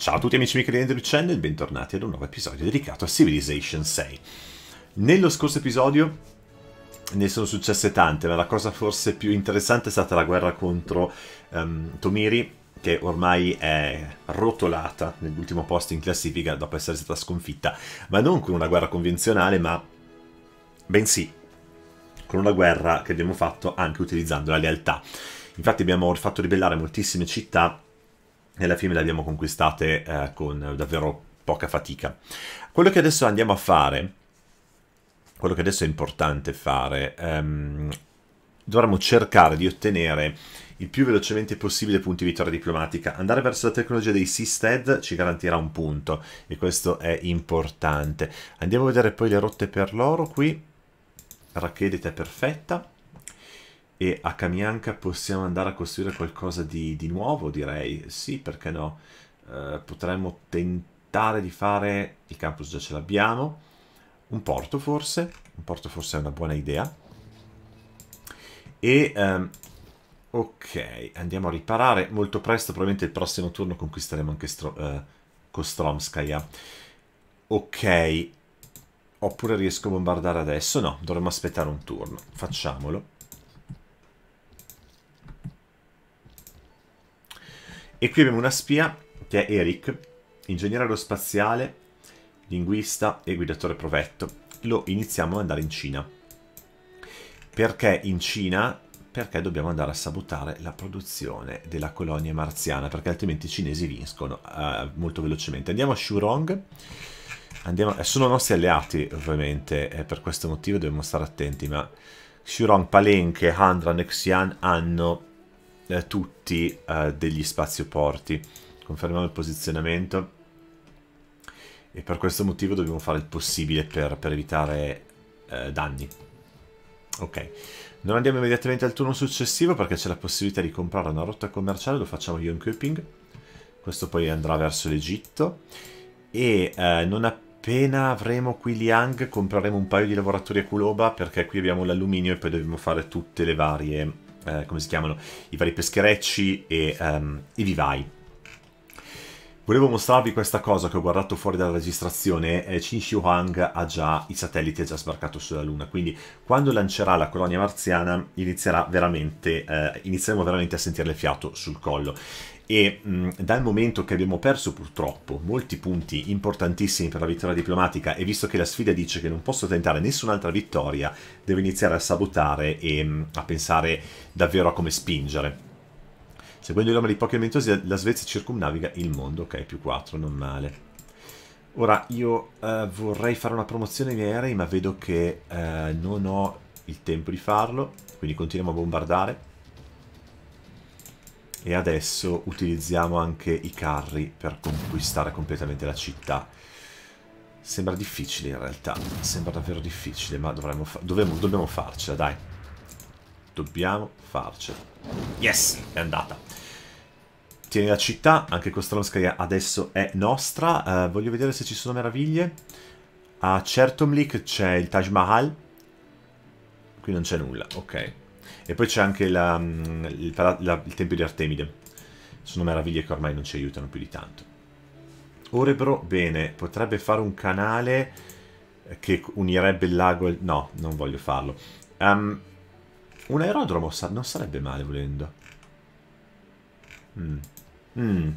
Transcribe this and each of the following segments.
Ciao a tutti amici amiche di Andrew Channel, bentornati ad un nuovo episodio dedicato a Civilization 6. Nello scorso episodio ne sono successe tante, ma la cosa forse più interessante è stata la guerra contro um, Tomiri, che ormai è rotolata nell'ultimo posto in classifica dopo essere stata sconfitta, ma non con una guerra convenzionale, ma bensì con una guerra che abbiamo fatto anche utilizzando la lealtà. Infatti abbiamo fatto ribellare moltissime città nella fine le abbiamo conquistate eh, con davvero poca fatica. Quello che adesso andiamo a fare, quello che adesso è importante fare, ehm, dovremmo cercare di ottenere il più velocemente possibile punti di vittoria diplomatica. Andare verso la tecnologia dei Seastead ci garantirà un punto e questo è importante. Andiamo a vedere poi le rotte per l'oro qui. Rachedita è perfetta e a Kamianka possiamo andare a costruire qualcosa di, di nuovo, direi. Sì, perché no? Eh, potremmo tentare di fare... Il campus già ce l'abbiamo. Un porto forse. Un porto forse è una buona idea. E... Ehm, ok, andiamo a riparare. Molto presto, probabilmente il prossimo turno, conquisteremo anche Stro eh, Kostromskaya. Ok. Oppure riesco a bombardare adesso? No, dovremmo aspettare un turno. Facciamolo. E qui abbiamo una spia, che è Eric, ingegnere aerospaziale, linguista e guidatore provetto. Lo iniziamo ad andare in Cina. Perché in Cina? Perché dobbiamo andare a sabotare la produzione della colonia marziana, perché altrimenti i cinesi vincono eh, molto velocemente. Andiamo a Shurong. Andiamo, eh, sono nostri alleati, ovviamente, eh, per questo motivo dobbiamo stare attenti, ma Shurong, Palenque, Handran e Xi'an hanno eh, tutti eh, degli spazioporti. Confermiamo il posizionamento e per questo motivo dobbiamo fare il possibile per, per evitare eh, danni. Ok, non andiamo immediatamente al turno successivo perché c'è la possibilità di comprare una rotta commerciale, lo facciamo io in Köping. Questo poi andrà verso l'Egitto e eh, non appena appena avremo qui Liang compreremo un paio di lavoratori a Kuloba perché qui abbiamo l'alluminio e poi dobbiamo fare tutte le varie eh, come si chiamano, i vari pescherecci e um, i vivai. Volevo mostrarvi questa cosa che ho guardato fuori dalla registrazione, eh, Qin Shi Huang ha già, i satelliti ha già sbarcato sulla Luna, quindi quando lancerà la colonia marziana veramente, eh, inizieremo veramente a sentire il fiato sul collo e mh, mm, dal momento che abbiamo perso purtroppo molti punti importantissimi per la vittoria diplomatica e visto che la sfida dice che non posso tentare nessun'altra vittoria, devo iniziare a sabotare e mh, mm, a pensare davvero a come spingere. Seguendo i nomi di pochi Mentosi la Svezia circumnaviga il mondo, ok, più 4, non male. Ora, io uh, vorrei fare una promozione ai aerei, ma vedo che uh, non ho il tempo di farlo, quindi continuiamo a bombardare e adesso utilizziamo anche i carri per conquistare completamente la città. Sembra difficile in realtà, sembra davvero difficile, ma dovremmo fa dovremmo, dobbiamo farcela, dai. Dobbiamo farcela. Yes, è andata. Tieni la città, anche Kostronskaya adesso è nostra. Uh, voglio vedere se ci sono meraviglie. A Certomlik c'è il Taj Mahal. Qui non c'è nulla, ok. E poi c'è anche la, mm, il, la, il Tempio di Artemide. Sono meraviglie che ormai non ci aiutano più di tanto. Orebro, bene, potrebbe fare un canale che unirebbe il lago al... No, non voglio farlo. Um, un aerodromo sa non sarebbe male volendo. Mm. Mm.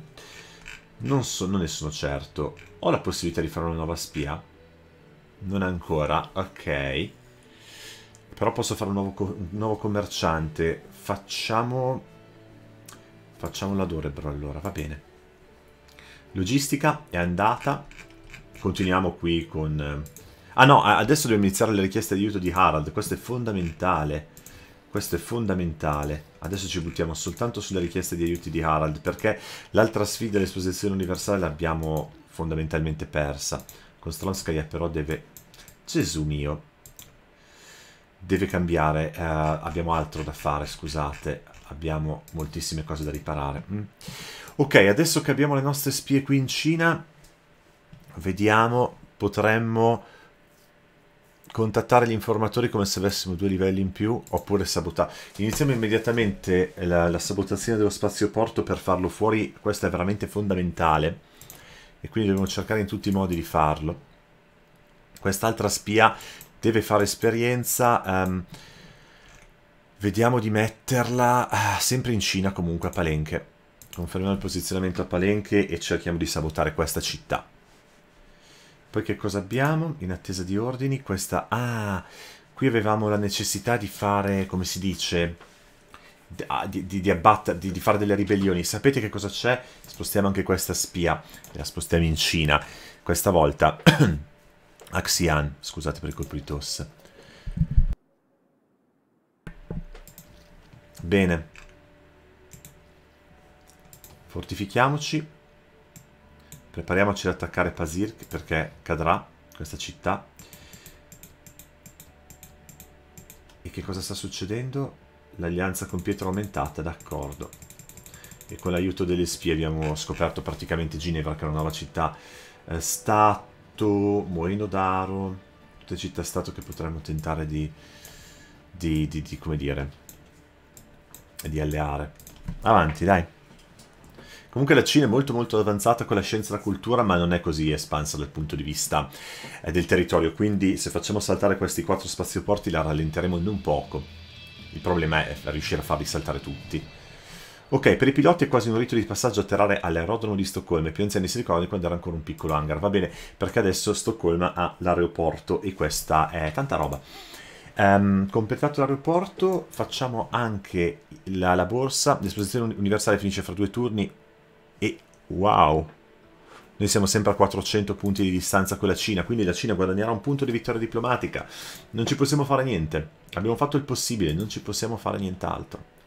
Non, so, non ne sono certo. Ho la possibilità di fare una nuova spia? Non ancora, ok. Però posso fare un nuovo, co un nuovo commerciante. Facciamo... Facciamo la Dorebro allora, va bene. Logistica è andata. Continuiamo qui con... Ah no, adesso dobbiamo iniziare le richieste di aiuto di Harald. Questo è fondamentale. Questo è fondamentale. Adesso ci buttiamo soltanto sulle richieste di aiuti di Harald, perché l'altra sfida dell'esposizione universale l'abbiamo fondamentalmente persa. Con Stronskaya però deve... Gesù mio deve cambiare. Eh, abbiamo altro da fare, scusate. Abbiamo moltissime cose da riparare. Mm. Ok, adesso che abbiamo le nostre spie qui in Cina, vediamo, potremmo contattare gli informatori come se avessimo due livelli in più oppure sabotare. Iniziamo immediatamente la, la sabotazione dello spazioporto per farlo fuori, questo è veramente fondamentale e quindi dobbiamo cercare in tutti i modi di farlo. Quest'altra spia deve fare esperienza. Um, vediamo di metterla ah, sempre in Cina comunque a Palenque. Confermiamo il posizionamento a Palenque e cerchiamo di sabotare questa città. Poi che cosa abbiamo? In attesa di ordini, questa... Ah, qui avevamo la necessità di fare, come si dice, di, ah, di, di abbattere, di, di, fare delle ribellioni. Sapete che cosa c'è? Spostiamo anche questa spia, la spostiamo in Cina. Questa volta Axian, scusate per il colpo di tosse. Bene. Fortifichiamoci. Prepariamoci ad attaccare Pasir perché cadrà questa città. E che cosa sta succedendo? L'alleanza con Pietro aumentata, d'accordo. E con l'aiuto delle spie abbiamo scoperto praticamente Ginevra, che è una nuova città. Eh, sta Giotto, Moreno d'Aro, tutte città-stato che potremmo tentare di, di, di, di, come dire, di alleare. Avanti, dai. Comunque la Cina è molto molto avanzata con la scienza e la cultura, ma non è così espansa dal punto di vista eh, del territorio, quindi se facciamo saltare questi quattro spazioporti la rallenteremo non poco. Il problema è riuscire a farli saltare tutti. Ok, per i piloti è quasi un rito di passaggio atterrare all'aerodromo di Stoccolma. I più anziani si ricordano quando era ancora un piccolo hangar. Va bene, perché adesso Stoccolma ha l'aeroporto e questa è tanta roba. Um, completato l'aeroporto, facciamo anche la, la borsa. L'esposizione universale finisce fra due turni e wow! Noi siamo sempre a 400 punti di distanza con la Cina, quindi la Cina guadagnerà un punto di vittoria diplomatica. Non ci possiamo fare niente. Abbiamo fatto il possibile, non ci possiamo fare nient'altro.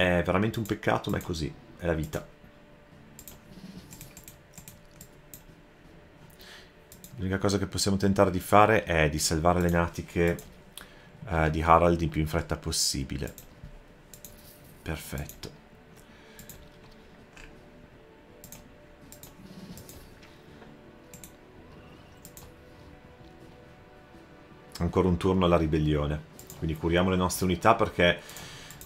È veramente un peccato, ma è così. È la vita. L'unica cosa che possiamo tentare di fare è di salvare le natiche eh, di Harald il più in fretta possibile. Perfetto. Ancora un turno alla ribellione. Quindi curiamo le nostre unità perché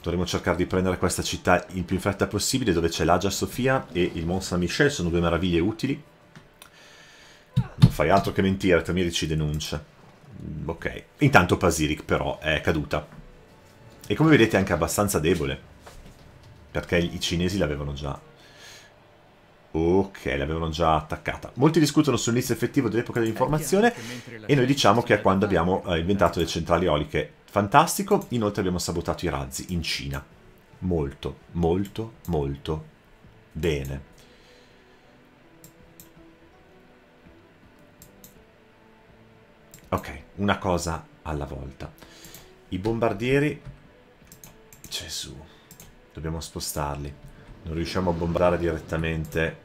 dovremmo cercare di prendere questa città il più in fretta possibile, dove c'è l'Agia Sofia e il Mont Saint-Michel, sono due meraviglie utili. Non fai altro che mentire, Tamiri ci denuncia. Mm, ok, intanto Pasiric però è caduta. E come vedete è anche abbastanza debole, perché i cinesi l'avevano già Ok, l'avevano già attaccata. Molti discutono sull'inizio effettivo dell'epoca dell'informazione e noi diciamo che è quando abbiamo eh, inventato le centrali eoliche. Fantastico, inoltre abbiamo sabotato i razzi in Cina. Molto, molto, molto bene. Ok, una cosa alla volta. I bombardieri... Gesù, dobbiamo spostarli non riusciamo a bombardare direttamente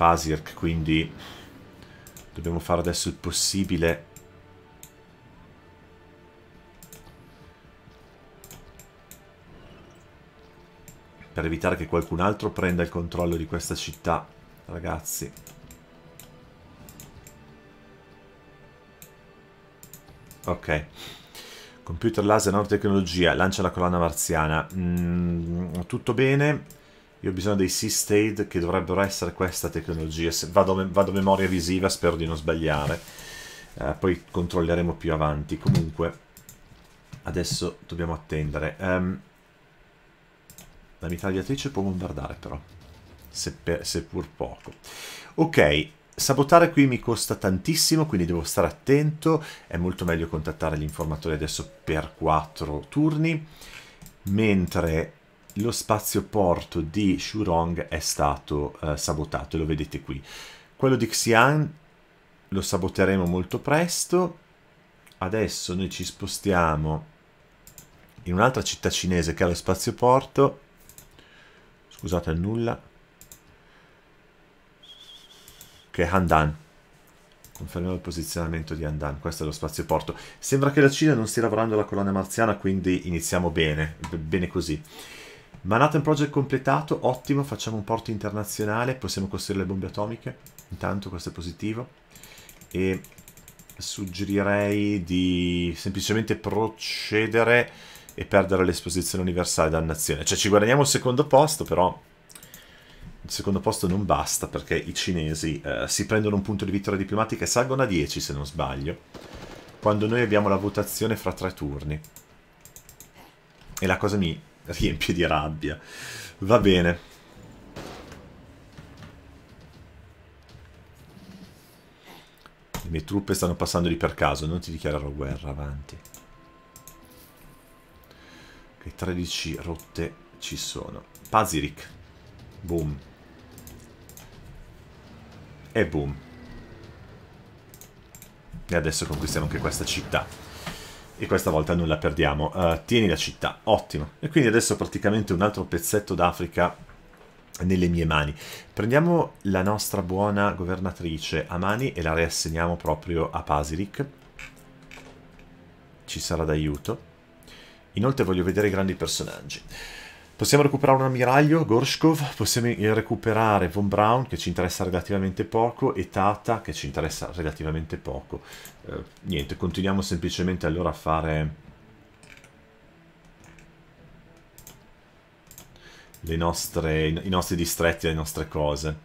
Pasirk, quindi dobbiamo fare adesso il possibile per evitare che qualcun altro prenda il controllo di questa città, ragazzi. Ok. Computer laser nanotecnologia, lancia la colonna marziana. Mm, tutto bene. Io ho bisogno dei Sist Aid che dovrebbero essere questa tecnologia. Se vado, vado memoria visiva, spero di non sbagliare. Eh, poi controlleremo più avanti. Comunque, adesso dobbiamo attendere. Um, la mitragliatrice può bombardare però, seppur se poco. Ok, sabotare qui mi costa tantissimo, quindi devo stare attento. È molto meglio contattare gli informatori adesso per 4 turni. Mentre lo spazioporto di Shurong è stato eh, sabotato, lo vedete qui. Quello di Xi'an lo saboteremo molto presto. Adesso noi ci spostiamo in un'altra città cinese che ha lo spazioporto. Scusate nulla. Che è Handan. Confermiamo il posizionamento di Handan, questo è lo spazioporto. Sembra che la Cina non stia lavorando alla colonna marziana, quindi iniziamo bene, bene così. Manhattan Project completato, ottimo, facciamo un porto internazionale, possiamo costruire le bombe atomiche, intanto questo è positivo. E suggerirei di semplicemente procedere e perdere l'esposizione universale dannazione. Cioè ci guadagniamo il secondo posto, però il secondo posto non basta perché i cinesi eh, si prendono un punto di vittoria diplomatica e salgono a 10 se non sbaglio, quando noi abbiamo la votazione fra tre turni. E la cosa mi riempie di rabbia. Va bene. Le mie truppe stanno passando lì per caso, non ti dichiarerò guerra, avanti. Ok, 13 rotte ci sono. Pazirik. Boom. E boom. E adesso conquistiamo anche questa città e questa volta non la perdiamo. Uh, tieni la città, ottimo. E quindi adesso praticamente un altro pezzetto d'Africa nelle mie mani. Prendiamo la nostra buona governatrice a mani e la riassegniamo proprio a Pasirik. Ci sarà d'aiuto. Inoltre voglio vedere i grandi personaggi. Possiamo recuperare un ammiraglio, Gorshkov, possiamo recuperare Von Braun, che ci interessa relativamente poco, e Tata, che ci interessa relativamente poco. Eh, niente, continuiamo semplicemente allora a fare... le nostre, i nostri distretti, le nostre cose.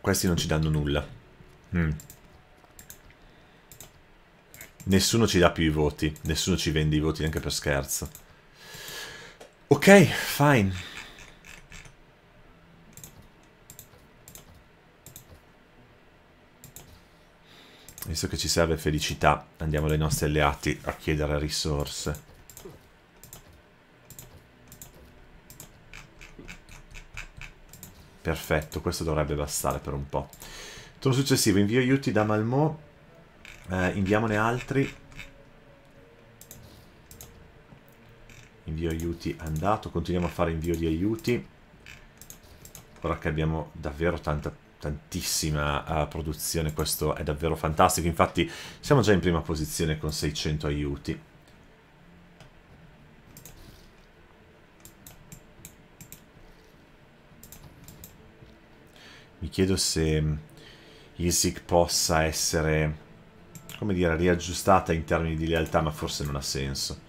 Questi non ci danno nulla. Mm. Nessuno ci dà più i voti, nessuno ci vende i voti neanche per scherzo. Ok, fine. Visto che ci serve felicità, andiamo dai nostri alleati a chiedere risorse. Perfetto, questo dovrebbe bastare per un po'. Turno successivo, invio aiuti da Malmo eh, inviamone altri. Invio aiuti andato. Continuiamo a fare invio di aiuti. Ora che abbiamo davvero tanta tantissima uh, produzione, questo è davvero fantastico, infatti siamo già in prima posizione con 600 aiuti. Mi chiedo se Isik possa essere come dire, riaggiustata in termini di lealtà, ma forse non ha senso.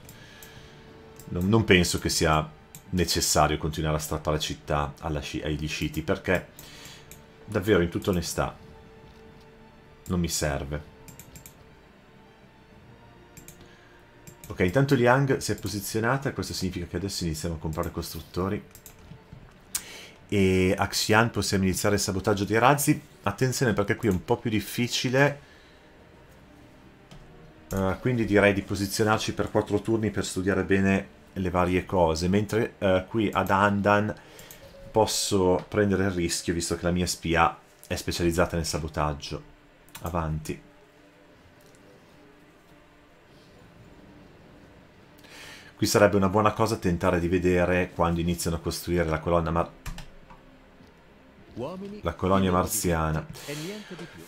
Non, non penso che sia necessario continuare a strappare città sci agli sciti, perché davvero, in tutta onestà, non mi serve. Ok, intanto Liang si è posizionata, questo significa che adesso iniziamo a comprare costruttori. E Axian possiamo iniziare il sabotaggio dei razzi. Attenzione perché qui è un po' più difficile eh, quindi direi di posizionarci per 4 turni per studiare bene le varie cose, mentre uh, qui ad Andan posso prendere il rischio, visto che la mia spia è specializzata nel sabotaggio. Avanti. Qui sarebbe una buona cosa tentare di vedere quando iniziano a costruire la colonna la colonia marziana.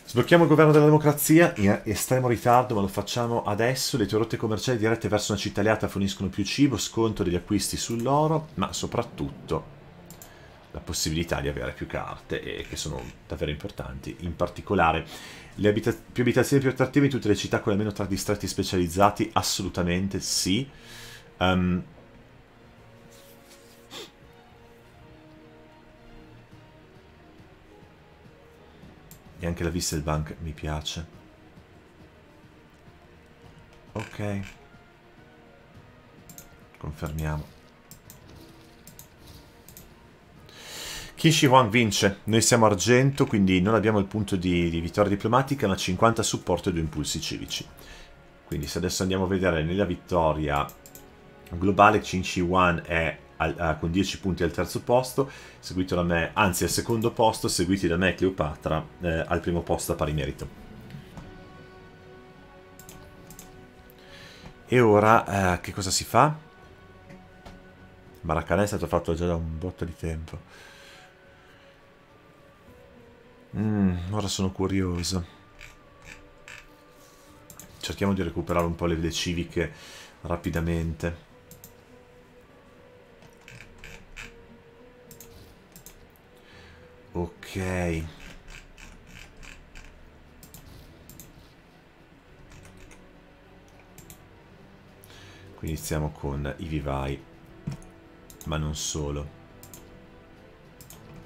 Sblocchiamo il governo della democrazia in estremo ritardo, ma lo facciamo adesso. Le tue rotte commerciali dirette verso una città aliata forniscono più cibo, sconto degli acquisti sull'oro, ma soprattutto la possibilità di avere più carte, e che sono davvero importanti. In particolare, le abita più abitazioni più attrattive in tutte le città, con almeno tra distretti specializzati? Assolutamente sì. Um, E anche la bank mi piace. Ok. Confermiamo. Kishi Wang vince, noi siamo argento, quindi non abbiamo il punto di, di, vittoria diplomatica, ma 50 supporto e due impulsi civici. Quindi se adesso andiamo a vedere nella vittoria globale, Qin Shi Wan è al, a, con 10 punti al terzo posto, seguito da me, anzi al secondo posto, seguiti da me e Cleopatra eh, al primo posto a pari merito. E ora eh, che cosa si fa? Maracanã è stato fatto già da un botto di tempo. Mm, ora sono curioso. Cerchiamo di recuperare un po' le, le civiche rapidamente. Ok. Quindi iniziamo con i vivai, ma non solo.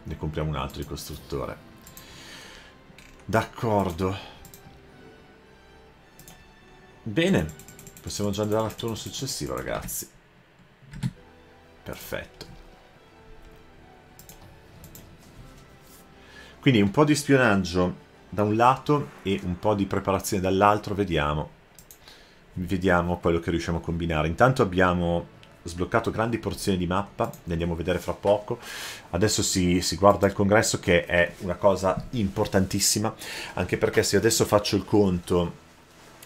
Ne compriamo un altro di costruttore. D'accordo. Bene, possiamo già andare al turno successivo, ragazzi. Perfetto. Quindi un po' di spionaggio da un lato e un po' di preparazione dall'altro, vediamo. Vediamo quello che riusciamo a combinare. Intanto abbiamo sbloccato grandi porzioni di mappa, ne andiamo a vedere fra poco. Adesso si, si, guarda il congresso che è una cosa importantissima, anche perché se adesso faccio il conto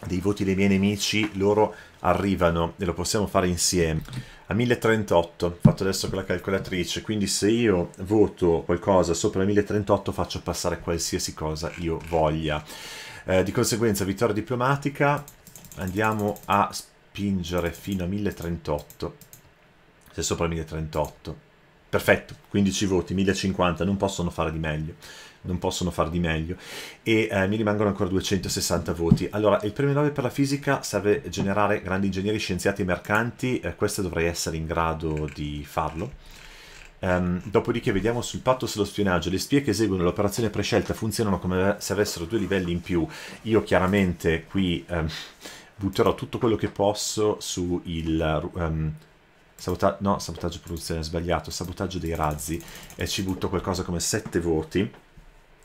dei voti dei miei nemici, loro arrivano e lo possiamo fare insieme a 1038 fatto adesso con la calcolatrice quindi se io voto qualcosa sopra 1038 faccio passare qualsiasi cosa io voglia eh, di conseguenza vittoria diplomatica andiamo a spingere fino a 1038 se sopra 1038 perfetto, 15 voti, 1050, non possono fare di meglio non possono fare di meglio e eh, mi rimangono ancora 260 voti allora il premio Nobel per la fisica serve generare grandi ingegneri, scienziati e mercanti eh, questo dovrei essere in grado di farlo um, dopodiché vediamo sul patto sullo spionaggio le spie che eseguono l'operazione prescelta funzionano come se avessero due livelli in più io chiaramente qui um, butterò tutto quello che posso sul um, ehm, Sabota no, sabotaggio produzione, sbagliato, sabotaggio dei razzi, e ci butto qualcosa come 7 voti.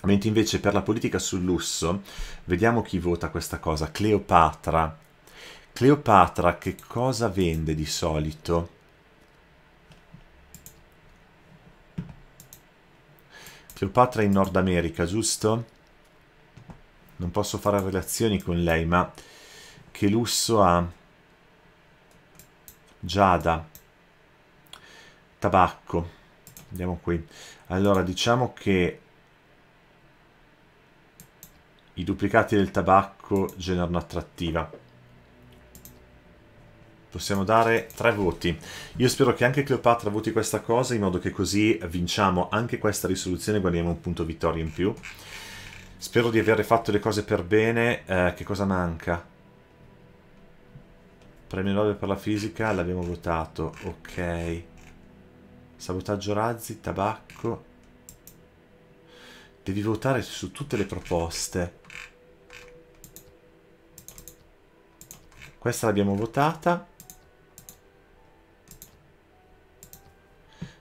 Mentre invece per la politica sul lusso, vediamo chi vota questa cosa, Cleopatra. Cleopatra che cosa vende di solito? Cleopatra in Nord America, giusto? Non posso fare relazioni con lei, ma che lusso ha? Giada tabacco andiamo qui allora diciamo che i duplicati del tabacco generano attrattiva possiamo dare tre voti io spero che anche Cleopatra voti questa cosa in modo che così vinciamo anche questa risoluzione e guadagniamo un punto vittoria in più spero di aver fatto le cose per bene eh, che cosa manca? premio Nobel per la fisica l'abbiamo votato ok sabotaggio razzi, tabacco. Devi votare su tutte le proposte. Questa l'abbiamo votata.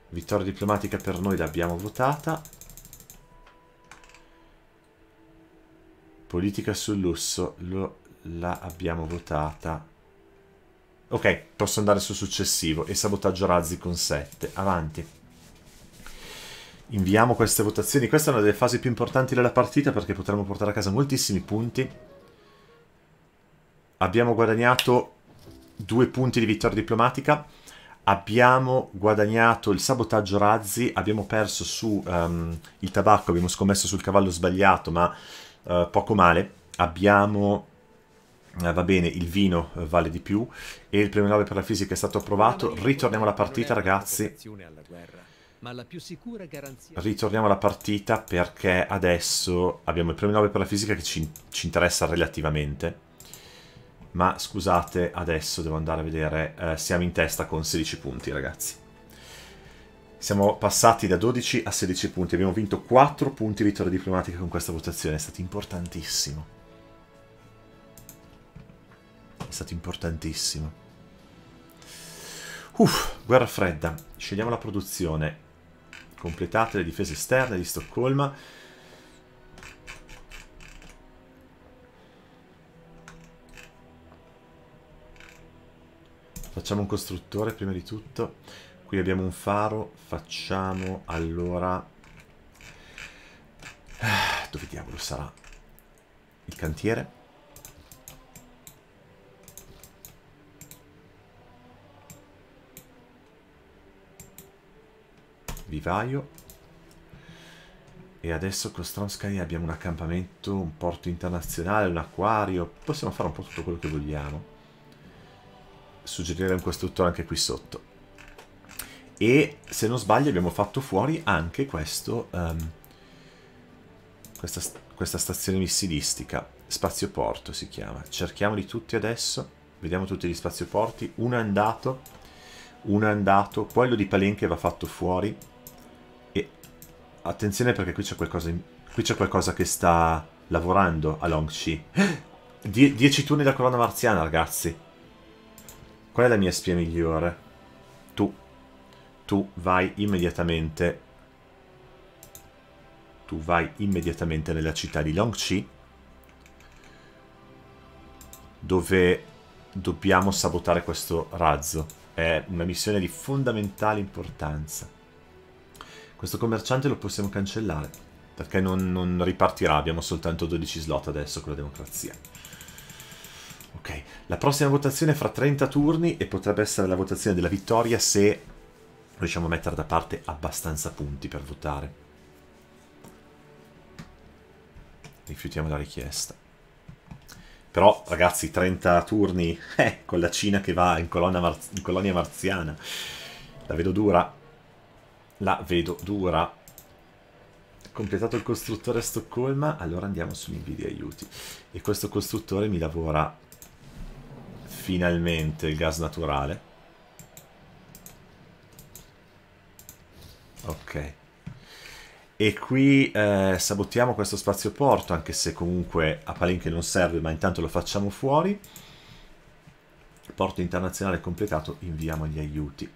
Vittoria diplomatica per noi l'abbiamo votata. Politica sul lusso lo, la abbiamo votata. Ok, posso andare sul successivo e sabotaggio razzi con 7. Avanti. Inviamo queste votazioni. Questa è una delle fasi più importanti della partita perché potremmo portare a casa moltissimi punti. Abbiamo guadagnato due punti di vittoria diplomatica. Abbiamo guadagnato il sabotaggio razzi, abbiamo perso su um, il tabacco, abbiamo scommesso sul cavallo sbagliato, ma uh, poco male. Abbiamo eh, va bene, il vino eh, vale di più e il premio Nobel per la fisica è stato approvato. Ritorniamo alla partita, ragazzi. Ritorniamo alla partita perché adesso abbiamo il premio Nobel per la fisica che ci, ci interessa relativamente. Ma scusate, adesso devo andare a vedere. Eh, siamo in testa con 16 punti, ragazzi. Siamo passati da 12 a 16 punti. Abbiamo vinto 4 punti vittoria diplomatica con questa votazione. È stato importantissimo è stato importantissimo. Uff, guerra fredda. Scegliamo la produzione. Completate le difese esterne di Stoccolma. Facciamo un costruttore prima di tutto. Qui abbiamo un faro. Facciamo allora... Eh, dove diavolo sarà? Il cantiere? divaio. E adesso con Stromsky abbiamo un accampamento, un porto internazionale, un acquario. Possiamo fare un po' tutto quello che vogliamo. Suggerire un costruttore anche qui sotto. E se non sbaglio abbiamo fatto fuori anche questo, um, questa, questa stazione missilistica. Spazioporto si chiama. Cerchiamoli tutti adesso. Vediamo tutti gli spazioporti. Uno è andato. Uno è andato. Quello di Palenque va fatto fuori Attenzione perché qui c'è qualcosa, qui qualcosa che sta lavorando a Longxi. 10 Die turni da corona marziana, ragazzi. Qual è la mia spia migliore? Tu. Tu vai immediatamente. Tu vai immediatamente nella città di Longxi. Dove dobbiamo sabotare questo razzo. È una missione di fondamentale importanza. Questo commerciante lo possiamo cancellare, perché non, non ripartirà, abbiamo soltanto 12 slot adesso con la democrazia. Ok, la prossima votazione è fra 30 turni e potrebbe essere la votazione della vittoria se riusciamo a mettere da parte abbastanza punti per votare. Rifiutiamo la richiesta. Però, ragazzi, 30 turni eh, con la Cina che va in, marz in colonia marziana. La vedo dura la vedo dura. Completato il costruttore a Stoccolma, allora andiamo su Nvidia Aiuti. E questo costruttore mi lavora finalmente il gas naturale. Ok. E qui eh, sabotiamo questo spazio porto, anche se comunque a Palenche non serve, ma intanto lo facciamo fuori. Porto internazionale completato, inviamo gli aiuti.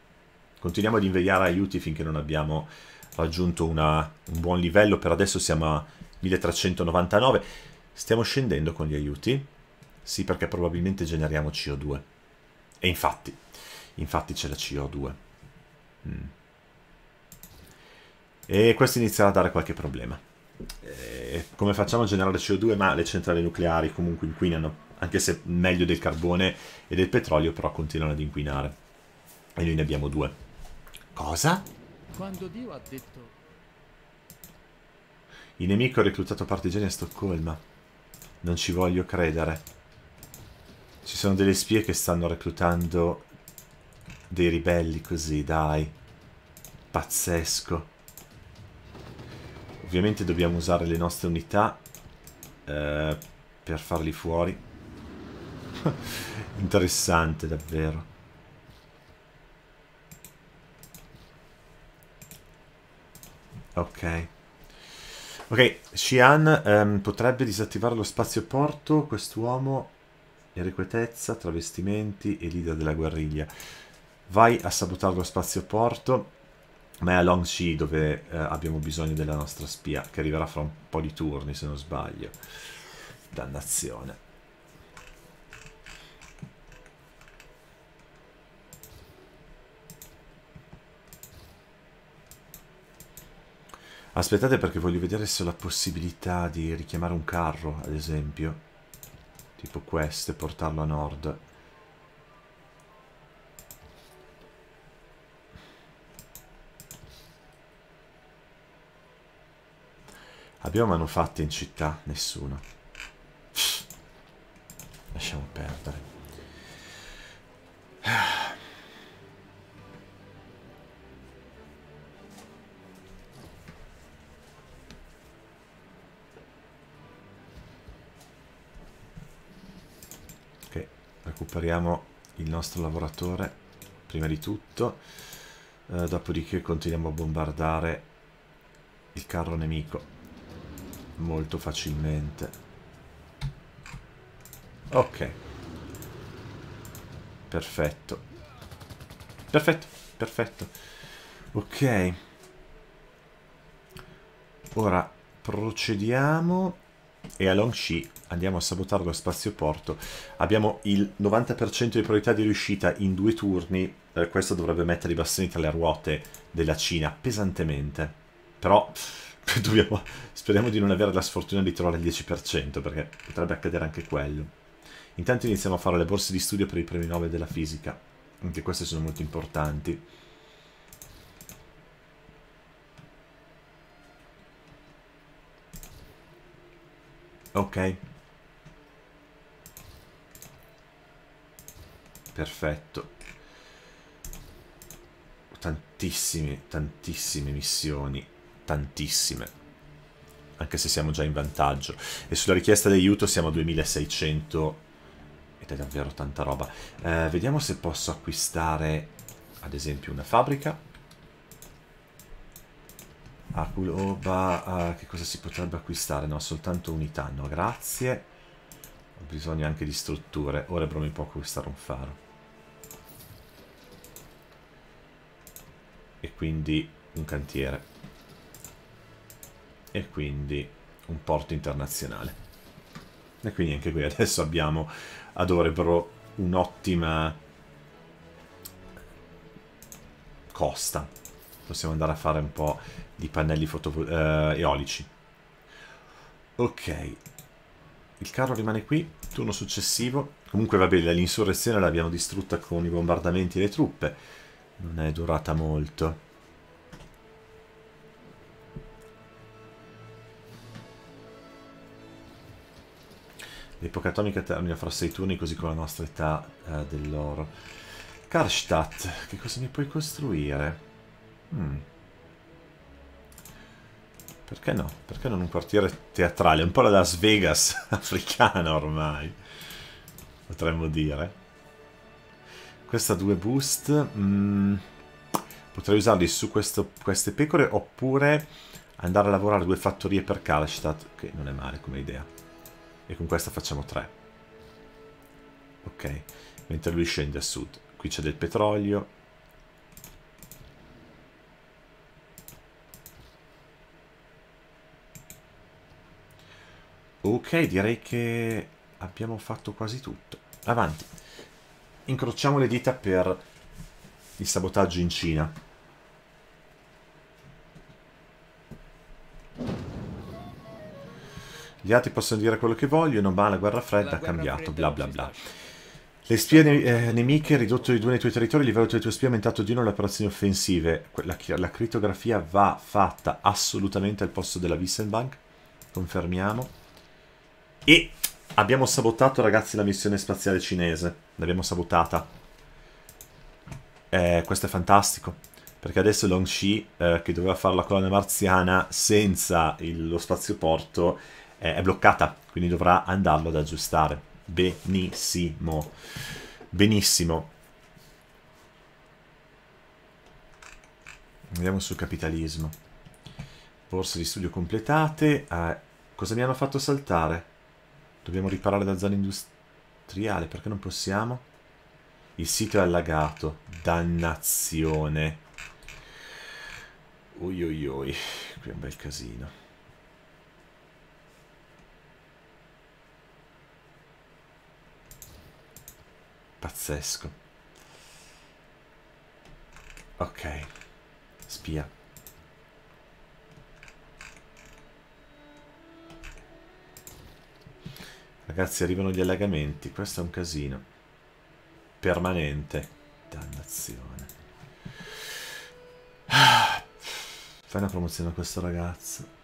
Continuiamo ad invegliare aiuti finché non abbiamo raggiunto una, un buon livello. Per adesso siamo a 1399. Stiamo scendendo con gli aiuti? Sì, perché probabilmente generiamo CO2. E infatti, infatti c'è la CO2. Mm. E questo inizierà a dare qualche problema. E eh, come facciamo a generare CO2? Ma le centrali nucleari comunque inquinano, anche se meglio del carbone e del petrolio, però continuano ad inquinare. E noi ne abbiamo due. Cosa? Quando Dio ha detto... Il nemico ha reclutato partigiani a Stoccolma. Non ci voglio credere. Ci sono delle spie che stanno reclutando dei ribelli così, dai. Pazzesco. Ovviamente dobbiamo usare le nostre unità eh, per farli fuori. Interessante davvero. Ok. Ok, Xi'an ehm, potrebbe disattivare lo spazio porto, quest'uomo, irrequietezza, travestimenti e leader della guerriglia. Vai a sabotare lo spazio porto, ma è a Longxi dove eh, abbiamo bisogno della nostra spia, che arriverà fra un po' di turni se non sbaglio. Dannazione. Aspettate perché voglio vedere se ho la possibilità di richiamare un carro, ad esempio. Tipo questo e portarlo a nord. Abbiamo manufatti in città? Nessuno. Lasciamo perdere. Ah. recuperiamo il nostro lavoratore prima di tutto eh, dopodiché continuiamo a bombardare il carro nemico molto facilmente ok perfetto perfetto perfetto ok ora procediamo e a Longxi andiamo a sabotare lo spazioporto. Abbiamo il 90% di probabilità di riuscita in due turni. Eh, questo dovrebbe mettere i bastoni tra le ruote della Cina pesantemente. Però dobbiamo, speriamo di non avere la sfortuna di trovare il 10% perché potrebbe accadere anche quello. Intanto iniziamo a fare le borse di studio per i premi Nobel della fisica. Anche queste sono molto importanti. Ok. Perfetto. Tantissime, tantissime missioni. Tantissime. Anche se siamo già in vantaggio. E sulla richiesta di aiuto siamo a 2600 ed è davvero tanta roba. Eh, vediamo se posso acquistare, ad esempio, una fabbrica. Apuloba, uh, che cosa si potrebbe acquistare? No, soltanto unità, no, grazie. Ho bisogno anche di strutture. Ora però mi può acquistare un faro. E quindi un cantiere. E quindi un porto internazionale. E quindi anche qui adesso abbiamo ad Orebro un'ottima costa possiamo andare a fare un po' di pannelli eh, eolici. Ok, il carro rimane qui, turno successivo. Comunque va bene, l'insurrezione l'abbiamo distrutta con i bombardamenti e le truppe. Non è durata molto. L'epoca atomica termina fra sei turni, così come la nostra età eh, dell'oro. Karstadt, che cosa mi puoi costruire? Mm. Perché no? Perché non un quartiere teatrale? Un po' la Las Vegas africana ormai, potremmo dire. Questa due boost... Mm, potrei usarli su questo, queste pecore oppure andare a lavorare due fattorie per Kalstadt, che non è male come idea. E con questa facciamo tre. Ok, mentre lui scende a sud. Qui c'è del petrolio, Ok, direi che abbiamo fatto quasi tutto. Avanti. Incrociamo le dita per il sabotaggio in Cina. Gli altri possono dire quello che vogliono, ma la guerra fredda la ha guerra cambiato, bla bla bla. Le spie ne eh, nemiche ridotto di due nei tuoi territori, il livello delle tue spie aumentato di uno le operazioni offensive. La, la crittografia va fatta assolutamente al posto della Wissenbank. Confermiamo. E abbiamo sabotato, ragazzi, la missione spaziale cinese. L'abbiamo sabotata. Eh, questo è fantastico. Perché adesso Longxi, eh, che doveva fare la colonna marziana senza il, lo spazioporto, eh, è bloccata. Quindi dovrà andarlo ad aggiustare. Benissimo. Benissimo. Andiamo sul capitalismo. Borse di studio completate. Eh, cosa mi hanno fatto saltare? Dobbiamo riparare da zona industriale, perché non possiamo? Il ciclo è allagato. Dannazione. Ui ui ui, qui è un bel casino. Pazzesco. Ok. Spia. Ragazzi, arrivano gli allagamenti. Questo è un casino. Permanente. Dannazione. Ah. Fai una promozione a questo ragazzo.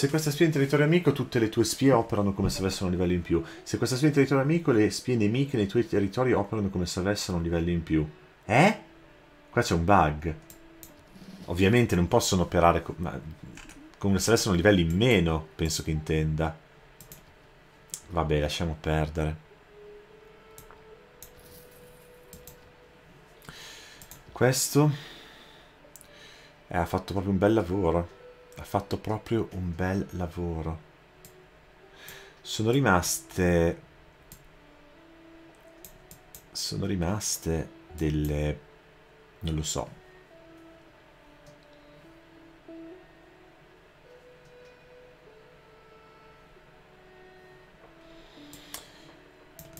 Se questa spia è in territorio amico, tutte le tue spie operano come se avessero un livello in più. Se questa spia è in territorio amico, le spie nemiche nei tuoi territori operano come se avessero un livello in più. Eh? Qua c'è un bug. Ovviamente non possono operare co come se avessero un livello in meno, penso che intenda. Vabbè, lasciamo perdere. Questo... Eh, ha fatto proprio un bel lavoro ha fatto proprio un bel lavoro. Sono rimaste sono rimaste delle non lo so.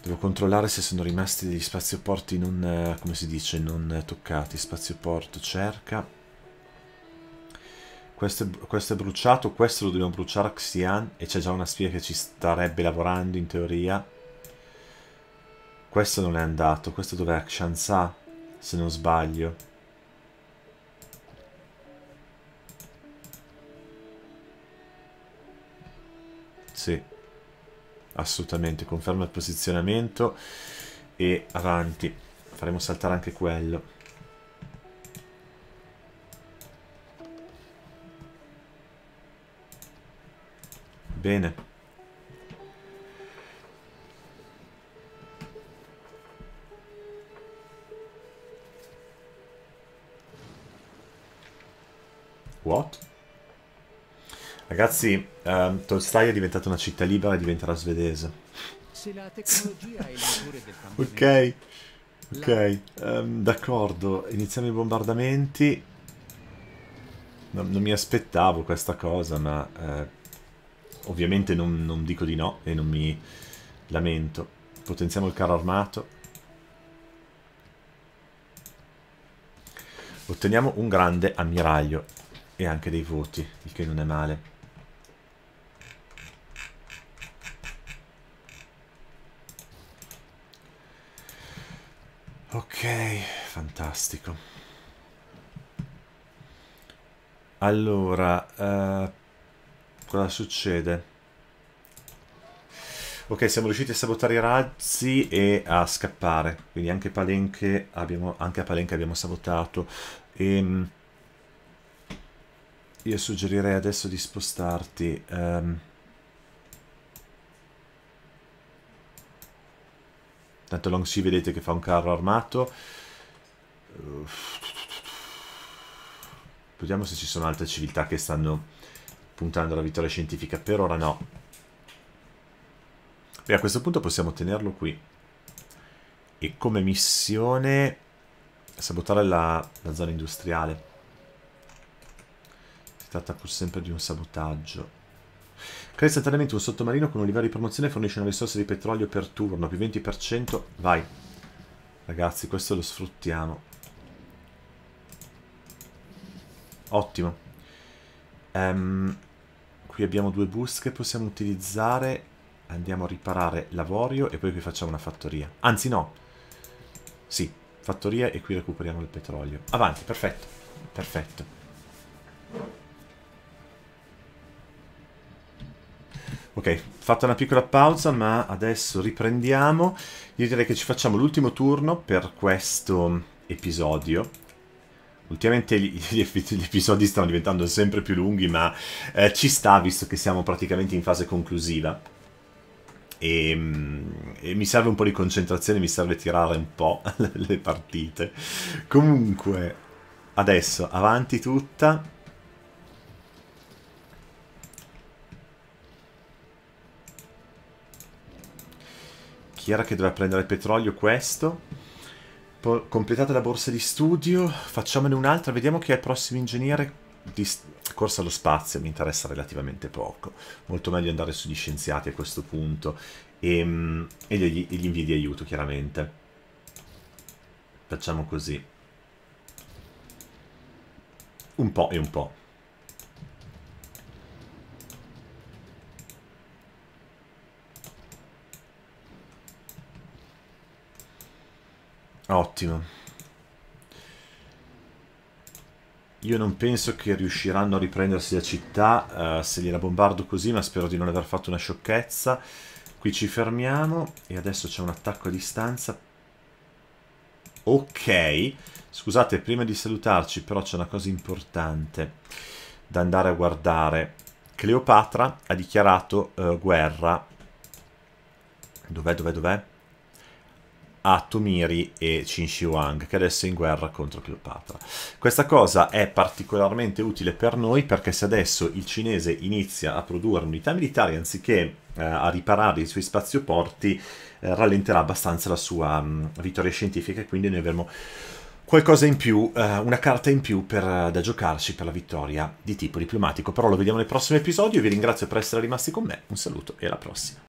Devo controllare se sono rimasti degli spazioporti non, eh, come si dice, non toccati. Spazioporto cerca. Questo è, questo è, bruciato, questo lo dobbiamo bruciare a Xian e c'è già una spia che ci starebbe lavorando in teoria. Questo non è andato, questo dov'è? A se non sbaglio. Sì, assolutamente, conferma il posizionamento e avanti. Faremo saltare anche quello. Bene. What? Ragazzi, um, ehm, Tolstai è diventata una città libera e diventerà svedese. ok, ok, um, d'accordo, iniziamo i bombardamenti. Non, non, mi aspettavo questa cosa, ma eh, Ovviamente non, non dico di no e non mi lamento. Potenziamo il carro armato. Otteniamo un grande ammiraglio e anche dei voti, il che non è male. Ok, fantastico. Allora, uh, Cosa succede? Ok, siamo riusciti a sabotare i razzi e a scappare. Quindi anche, palenche abbiamo, anche a Palenche abbiamo sabotato. E, ehm, io suggerirei adesso di spostarti. Um, Tanto Long Sea vedete che fa un carro armato. Vediamo se ci sono altre civiltà che stanno puntando alla vittoria scientifica, per ora no. Beh, a questo punto possiamo tenerlo qui. E come missione sabotare la, la zona industriale. Si tratta pur sempre di un sabotaggio. Crea istantaneamente un sottomarino con un livello di promozione fornisce una risorsa di petrolio per turno, più 20%. Vai. Ragazzi, questo lo sfruttiamo. Ottimo. Ehm... Um, Qui abbiamo due bus che possiamo utilizzare. Andiamo a riparare l'avorio e poi qui facciamo una fattoria. Anzi no. Sì, fattoria e qui recuperiamo il petrolio. Avanti, perfetto. Perfetto. Ok, fatta una piccola pausa, ma adesso riprendiamo. Io direi che ci facciamo l'ultimo turno per questo episodio Ultimamente gli, gli, episodi stanno diventando sempre più lunghi, ma eh, ci sta visto che siamo praticamente in fase conclusiva. E, ehm, e, mi serve un po' di concentrazione, mi serve tirare un po' le partite. Comunque, adesso avanti tutta. Chi era che doveva prendere il petrolio? Questo. Po completate la borsa di studio, facciamone un'altra, vediamo chi è il prossimo ingegnere di corsa allo spazio mi interessa relativamente poco. Molto meglio andare sugli scienziati a questo punto ehm, e, e gli, gli invii di aiuto, chiaramente. Facciamo così. Un po' e un po'. Ottimo. Io non penso che riusciranno a riprendersi la città uh, se gliela bombardo così, ma spero di non aver fatto una sciocchezza. Qui ci fermiamo e adesso c'è un attacco a distanza. Ok, scusate, prima di salutarci però c'è una cosa importante da andare a guardare. Cleopatra ha dichiarato uh, guerra. Dov'è, dov'è, dov'è? a Tomiri e Qin Shi Huang che adesso è in guerra contro Cleopatra. Questa cosa è particolarmente utile per noi perché se adesso il cinese inizia a produrre unità militari anziché eh, a riparare i suoi spazioporti eh, rallenterà abbastanza la sua mh, mm, vittoria scientifica e quindi noi avremo qualcosa in più, eh, una carta in più per, eh, da giocarci per la vittoria di tipo diplomatico. Però lo vediamo nel prossimo episodio, vi ringrazio per essere rimasti con me, un saluto e alla prossima.